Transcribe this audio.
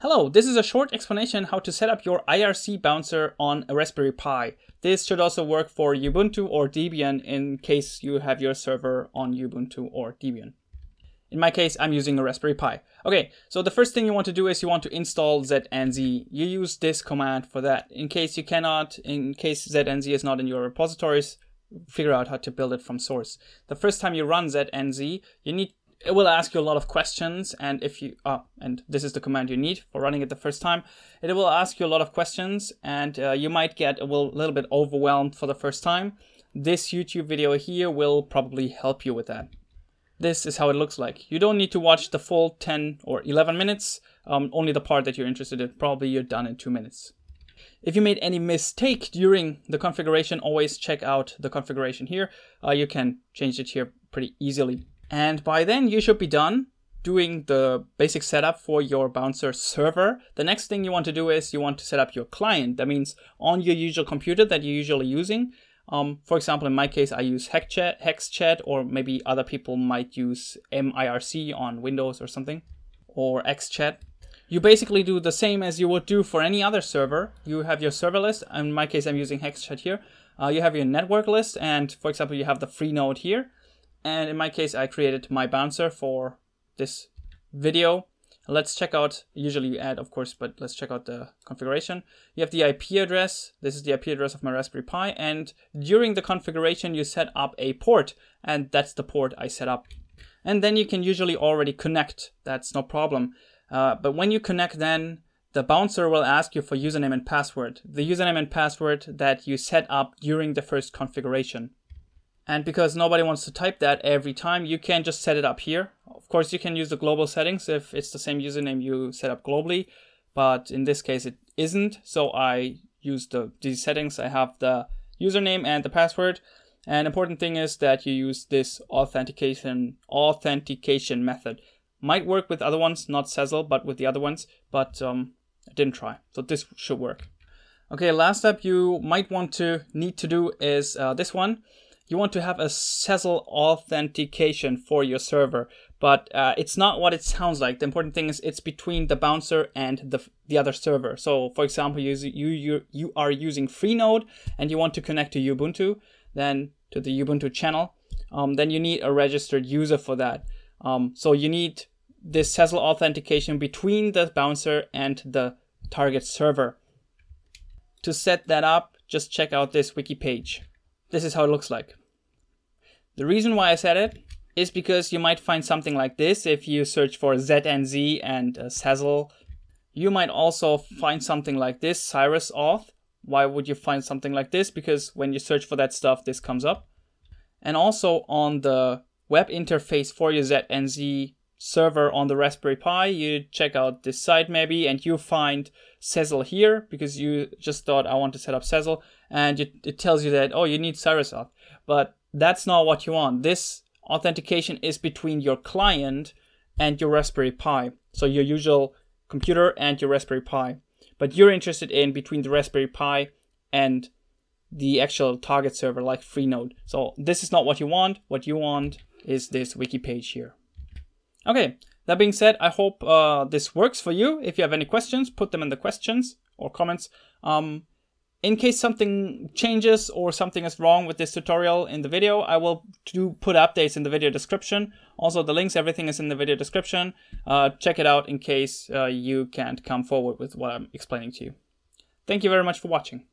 Hello, this is a short explanation how to set up your IRC bouncer on a Raspberry Pi. This should also work for Ubuntu or Debian in case you have your server on Ubuntu or Debian. In my case, I'm using a Raspberry Pi. Okay, so the first thing you want to do is you want to install ZNZ. You use this command for that. In case you cannot, in case ZNZ is not in your repositories, figure out how to build it from source. The first time you run ZNZ, you need it will ask you a lot of questions and if you uh, and this is the command you need for running it the first time it will ask you a lot of questions and uh, you might get a little bit overwhelmed for the first time this youtube video here will probably help you with that this is how it looks like you don't need to watch the full 10 or 11 minutes um, only the part that you're interested in probably you're done in two minutes if you made any mistake during the configuration always check out the configuration here uh, you can change it here pretty easily and by then you should be done doing the basic setup for your bouncer server. The next thing you want to do is you want to set up your client. That means on your usual computer that you're usually using. Um, for example, in my case, I use HexChat, HexChat, or maybe other people might use MIRC on Windows or something, or XChat. You basically do the same as you would do for any other server. You have your server list. In my case, I'm using HexChat here. Uh, you have your network list, and for example, you have the free node here. And in my case, I created my bouncer for this video. Let's check out, usually you add, of course, but let's check out the configuration. You have the IP address. This is the IP address of my Raspberry Pi. And during the configuration, you set up a port. And that's the port I set up. And then you can usually already connect. That's no problem. Uh, but when you connect then, the bouncer will ask you for username and password, the username and password that you set up during the first configuration. And because nobody wants to type that every time, you can just set it up here. Of course, you can use the global settings if it's the same username you set up globally, but in this case it isn't. So I use the these settings. I have the username and the password. And important thing is that you use this authentication authentication method. Might work with other ones, not Sezzle, but with the other ones. But um, I didn't try, so this should work. Okay, last step you might want to need to do is uh, this one you want to have a SSL authentication for your server, but uh, it's not what it sounds like. The important thing is it's between the bouncer and the, the other server. So for example, you, you, you, you are using Freenode and you want to connect to Ubuntu, then to the Ubuntu channel, um, then you need a registered user for that. Um, so you need this SSL authentication between the bouncer and the target server. To set that up, just check out this wiki page. This is how it looks like. The reason why I said it is because you might find something like this if you search for ZNZ and uh, Sazzle. You might also find something like this, Cyrus Auth. Why would you find something like this? Because when you search for that stuff, this comes up. And also on the web interface for your ZNZ server on the Raspberry Pi, you check out this site maybe, and you find Sezzle here because you just thought I want to set up Sezzle, and it, it tells you that oh you need CyrusAuth, but that's not what you want. This authentication is between your client and your Raspberry Pi, so your usual computer and your Raspberry Pi. But you're interested in between the Raspberry Pi and the actual target server like Freenode. So this is not what you want. What you want is this wiki page here. Okay, that being said, I hope uh, this works for you. If you have any questions, put them in the questions or comments. Um, in case something changes or something is wrong with this tutorial in the video, I will do put updates in the video description. Also, the links, everything is in the video description. Uh, check it out in case uh, you can't come forward with what I'm explaining to you. Thank you very much for watching.